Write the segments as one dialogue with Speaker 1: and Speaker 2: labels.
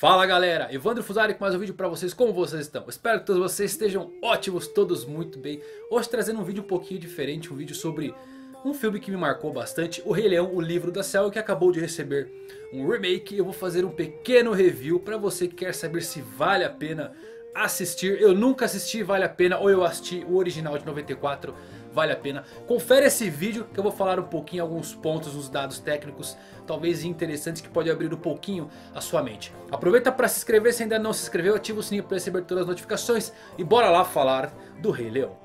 Speaker 1: Fala galera, Evandro Fusari com mais um vídeo pra vocês, como vocês estão? Espero que todos vocês estejam ótimos, todos muito bem. Hoje trazendo um vídeo um pouquinho diferente, um vídeo sobre um filme que me marcou bastante, O Rei Leão, O Livro da Selva, que acabou de receber um remake. Eu vou fazer um pequeno review pra você que quer saber se vale a pena assistir. Eu nunca assisti, vale a pena, ou eu assisti o original de 94 vale a pena. Confere esse vídeo que eu vou falar um pouquinho alguns pontos, uns dados técnicos talvez interessantes que pode abrir um pouquinho a sua mente. Aproveita para se inscrever se ainda não se inscreveu, ativa o sininho para receber todas as notificações e bora lá falar do Rei Leão.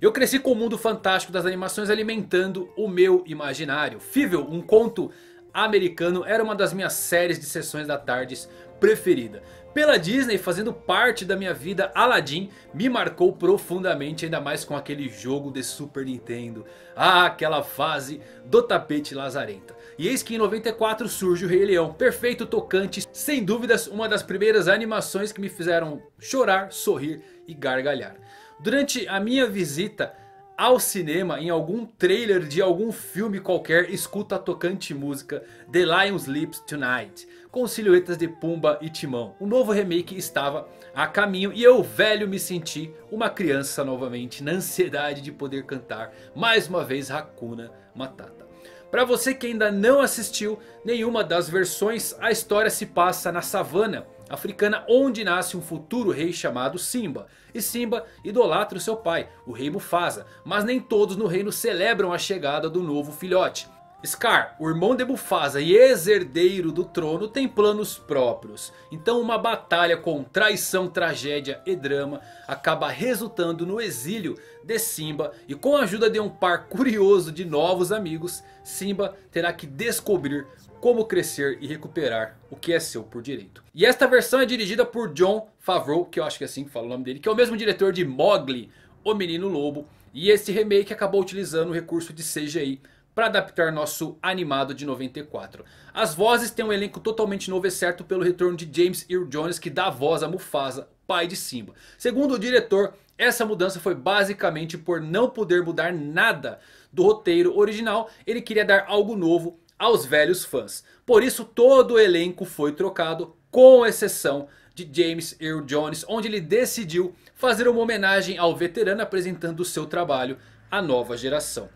Speaker 1: Eu cresci com o mundo fantástico das animações alimentando o meu imaginário. Fível, um conto americano era uma das minhas séries de sessões da tardes preferida. Pela Disney fazendo parte da minha vida, Aladdin me marcou profundamente, ainda mais com aquele jogo de Super Nintendo. Ah, aquela fase do tapete lazarenta. E eis que em 94 surge o Rei Leão, perfeito, tocante, sem dúvidas uma das primeiras animações que me fizeram chorar, sorrir e gargalhar. Durante a minha visita ao cinema em algum trailer de algum filme qualquer, escuta a tocante música The Lion's Lips Tonight, com silhuetas de Pumba e Timão. O novo remake estava a caminho e eu velho me senti uma criança novamente, na ansiedade de poder cantar mais uma vez Hakuna Matata. Para você que ainda não assistiu nenhuma das versões, a história se passa na savana africana onde nasce um futuro rei chamado Simba. E Simba idolatra o seu pai, o rei Mufasa, mas nem todos no reino celebram a chegada do novo filhote. Scar, o irmão de Mufasa e ex-herdeiro do trono tem planos próprios. Então uma batalha com traição, tragédia e drama acaba resultando no exílio de Simba. E com a ajuda de um par curioso de novos amigos, Simba terá que descobrir como Crescer e Recuperar o que é Seu por Direito. E esta versão é dirigida por John Favreau, que eu acho que é assim que fala o nome dele, que é o mesmo diretor de Mowgli, O Menino Lobo. E esse remake acabou utilizando o recurso de CGI para adaptar nosso animado de 94. As vozes têm um elenco totalmente novo, exceto pelo retorno de James Earl Jones, que dá voz a Mufasa, pai de Simba. Segundo o diretor, essa mudança foi basicamente por não poder mudar nada do roteiro original. Ele queria dar algo novo aos velhos fãs. Por isso todo o elenco foi trocado, com exceção de James Earl Jones, onde ele decidiu fazer uma homenagem ao veterano apresentando o seu trabalho à nova geração.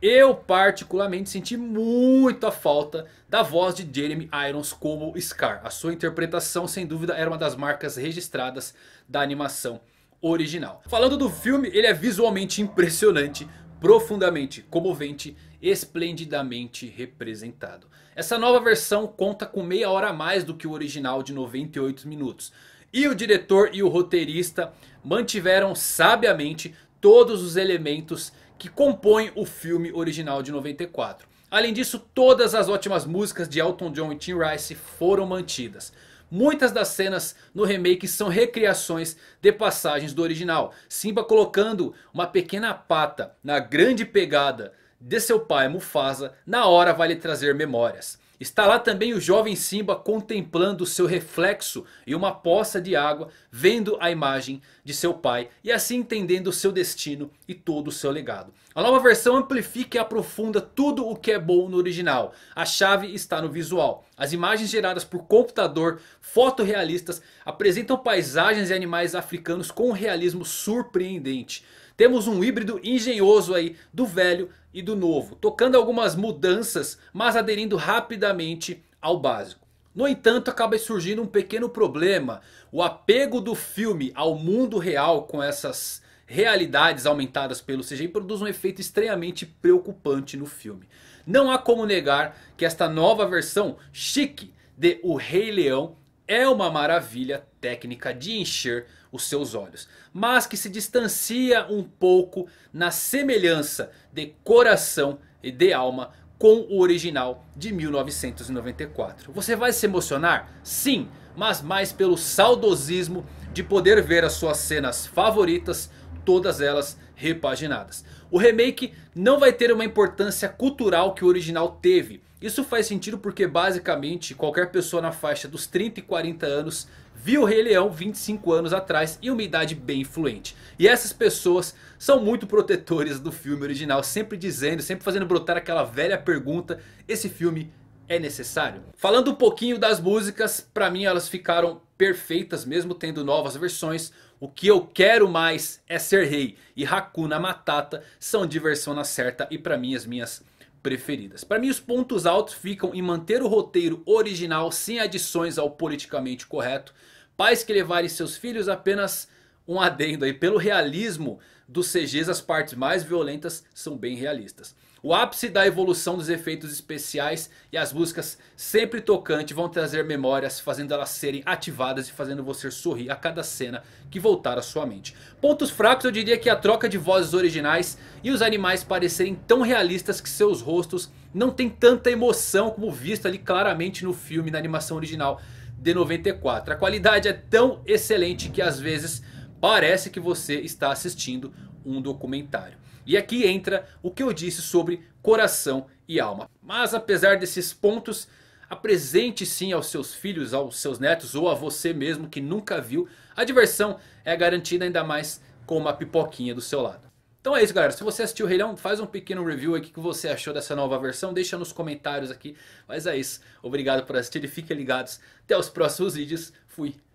Speaker 1: Eu particularmente senti muito a falta da voz de Jeremy Irons como Scar. A sua interpretação sem dúvida era uma das marcas registradas da animação original. Falando do filme, ele é visualmente impressionante profundamente comovente, esplendidamente representado. Essa nova versão conta com meia hora a mais do que o original de 98 minutos. E o diretor e o roteirista mantiveram sabiamente todos os elementos que compõem o filme original de 94. Além disso, todas as ótimas músicas de Elton John e Tim Rice foram mantidas. Muitas das cenas no remake são recriações de passagens do original. Simba colocando uma pequena pata na grande pegada de seu pai Mufasa, na hora vai lhe trazer memórias. Está lá também o jovem Simba contemplando seu reflexo e uma poça de água, vendo a imagem de seu pai e assim entendendo seu destino e todo o seu legado. A nova versão amplifica e aprofunda tudo o que é bom no original. A chave está no visual. As imagens geradas por computador, fotorrealistas, apresentam paisagens e animais africanos com um realismo surpreendente. Temos um híbrido engenhoso aí do velho e do novo, tocando algumas mudanças, mas aderindo rapidamente ao básico. No entanto, acaba surgindo um pequeno problema. O apego do filme ao mundo real com essas realidades aumentadas pelo CGI produz um efeito estranhamente preocupante no filme. Não há como negar que esta nova versão chique de O Rei Leão é uma maravilha técnica de encher os seus olhos. Mas que se distancia um pouco na semelhança de coração e de alma com o original de 1994. Você vai se emocionar? Sim, mas mais pelo saudosismo de poder ver as suas cenas favoritas, todas elas repaginadas. O remake não vai ter uma importância cultural que o original teve. Isso faz sentido porque basicamente qualquer pessoa na faixa dos 30 e 40 anos viu o Rei Leão 25 anos atrás e uma idade bem influente. E essas pessoas são muito protetoras do filme original, sempre dizendo, sempre fazendo brotar aquela velha pergunta, esse filme é necessário? Falando um pouquinho das músicas, pra mim elas ficaram perfeitas mesmo tendo novas versões. O que eu quero mais é ser rei e Hakuna Matata são diversão na certa e pra mim as minhas preferidas. Para mim os pontos altos ficam em manter o roteiro original sem adições ao politicamente correto. Pais que levarem seus filhos apenas um adendo aí, pelo realismo dos CGs, as partes mais violentas são bem realistas. O ápice da evolução dos efeitos especiais e as músicas sempre tocantes vão trazer memórias, fazendo elas serem ativadas e fazendo você sorrir a cada cena que voltar à sua mente. Pontos fracos eu diria que a troca de vozes originais e os animais parecerem tão realistas que seus rostos não têm tanta emoção como visto ali claramente no filme, na animação original de 94. A qualidade é tão excelente que às vezes Parece que você está assistindo um documentário. E aqui entra o que eu disse sobre coração e alma. Mas apesar desses pontos, apresente sim aos seus filhos, aos seus netos ou a você mesmo que nunca viu. A diversão é garantida ainda mais com uma pipoquinha do seu lado. Então é isso galera, se você assistiu o Rei Leão, faz um pequeno review aqui que você achou dessa nova versão, deixa nos comentários aqui. Mas é isso, obrigado por assistir e fiquem ligados, até os próximos vídeos, fui!